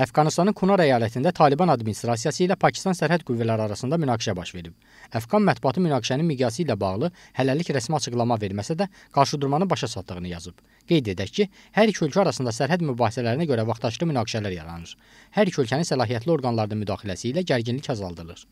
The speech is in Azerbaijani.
Əfqanistanın Kunar əyalətində Taliban administrasiyası ilə Pakistan sərhəd qüvvələri arasında münaqişə baş verib. Əfqan mətbuatı münaqişənin miqyası ilə bağlı hələlik rəsmi açıqlama verməsə də qarşıdurmanın başa çatdığını yazıb. Qeyd edək ki, hər iki ölkə arasında sərhəd mübahisələrinə görə vaxtaşırı münaqişələr yaranır. Hər iki ölkənin səlahiyyətli orqanlarının müdaxiləsi ilə gərginlik azaldılır.